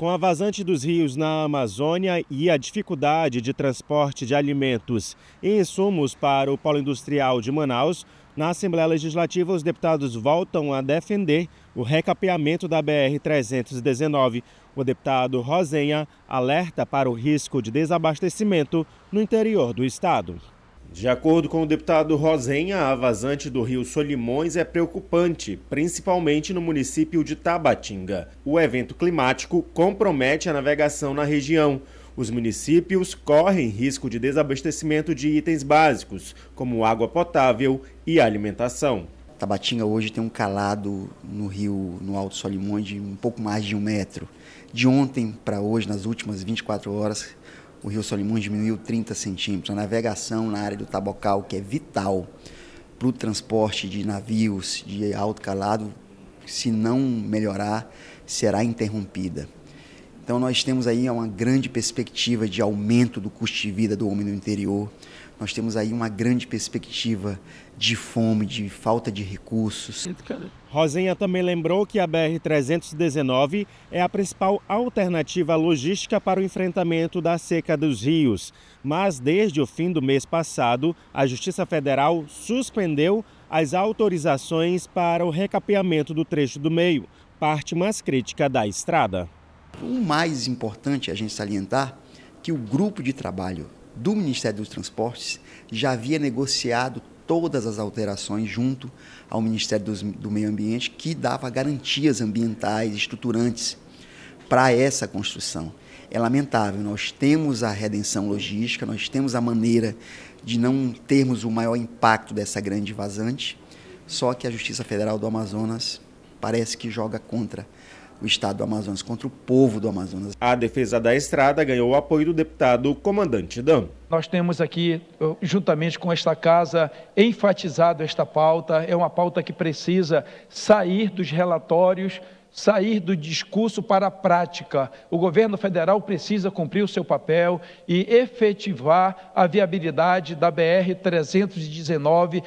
Com a vazante dos rios na Amazônia e a dificuldade de transporte de alimentos e insumos para o polo industrial de Manaus, na Assembleia Legislativa os deputados voltam a defender o recapeamento da BR-319. O deputado Rosenha alerta para o risco de desabastecimento no interior do estado. De acordo com o deputado Rosenha, a vazante do rio Solimões é preocupante, principalmente no município de Tabatinga. O evento climático compromete a navegação na região. Os municípios correm risco de desabastecimento de itens básicos, como água potável e alimentação. Tabatinga hoje tem um calado no rio, no Alto Solimões, de um pouco mais de um metro. De ontem para hoje, nas últimas 24 horas, o Rio Solimões diminuiu 30 centímetros. A navegação na área do Tabocal, que é vital para o transporte de navios de alto calado, se não melhorar, será interrompida. Então nós temos aí uma grande perspectiva de aumento do custo de vida do homem no interior, nós temos aí uma grande perspectiva de fome, de falta de recursos. Rosinha também lembrou que a BR-319 é a principal alternativa logística para o enfrentamento da seca dos rios. Mas desde o fim do mês passado, a Justiça Federal suspendeu as autorizações para o recapeamento do trecho do meio, parte mais crítica da estrada. O mais importante é a gente salientar que o grupo de trabalho do Ministério dos Transportes já havia negociado todas as alterações junto ao Ministério dos, do Meio Ambiente, que dava garantias ambientais estruturantes para essa construção. É lamentável, nós temos a redenção logística, nós temos a maneira de não termos o maior impacto dessa grande vazante, só que a Justiça Federal do Amazonas parece que joga contra o Estado do Amazonas, contra o povo do Amazonas. A defesa da estrada ganhou o apoio do deputado Comandante Dão. Nós temos aqui, juntamente com esta casa, enfatizado esta pauta. É uma pauta que precisa sair dos relatórios, sair do discurso para a prática. O governo federal precisa cumprir o seu papel e efetivar a viabilidade da BR 319